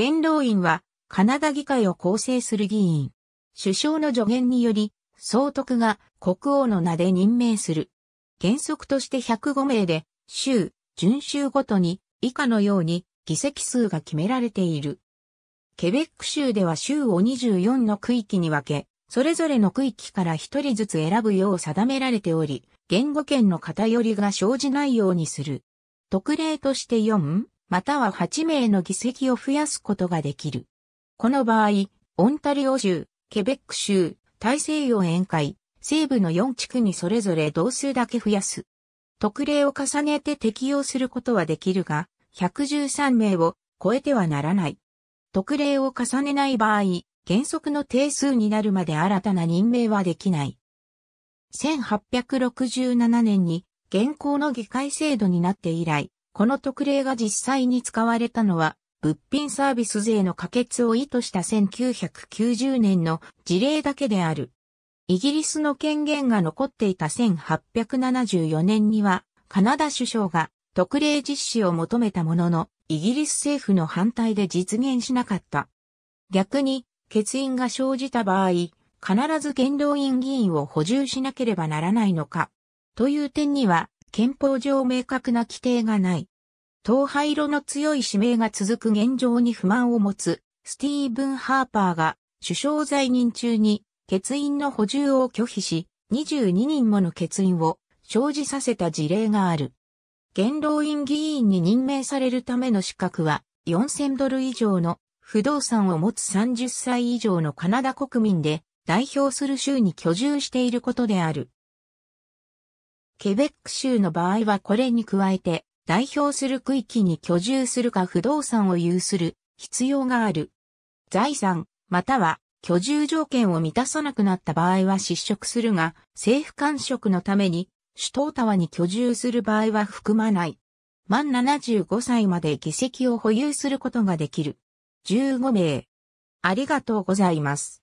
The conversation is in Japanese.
元老院は、カナダ議会を構成する議員。首相の助言により、総督が国王の名で任命する。原則として105名で、州、準州ごとに、以下のように、議席数が決められている。ケベック州では州を24の区域に分け、それぞれの区域から一人ずつ選ぶよう定められており、言語圏の偏りが生じないようにする。特例として4、または8名の議席を増やすことができる。この場合、オンタリオ州、ケベック州、大西洋沿海、西部の4地区にそれぞれ同数だけ増やす。特例を重ねて適用することはできるが、113名を超えてはならない。特例を重ねない場合、原則の定数になるまで新たな任命はできない。1867年に現行の議会制度になって以来、この特例が実際に使われたのは、物品サービス税の可決を意図した1990年の事例だけである。イギリスの権限が残っていた1874年には、カナダ首相が特例実施を求めたものの、イギリス政府の反対で実現しなかった。逆に、欠員が生じた場合、必ず元老院議員を補充しなければならないのか、という点には、憲法上明確な規定がない。党派色の強い指名が続く現状に不満を持つ、スティーブン・ハーパーが、首相在任中に、欠員の補充を拒否し、22人もの欠員を生じさせた事例がある。元老院議員に任命されるための資格は、4000ドル以上の不動産を持つ30歳以上のカナダ国民で、代表する州に居住していることである。ケベック州の場合はこれに加えて、代表する区域に居住するか不動産を有する必要がある。財産、または居住条件を満たさなくなった場合は失職するが、政府官職のために首都タワに居住する場合は含まない。満75歳まで議席を保有することができる。15名。ありがとうございます。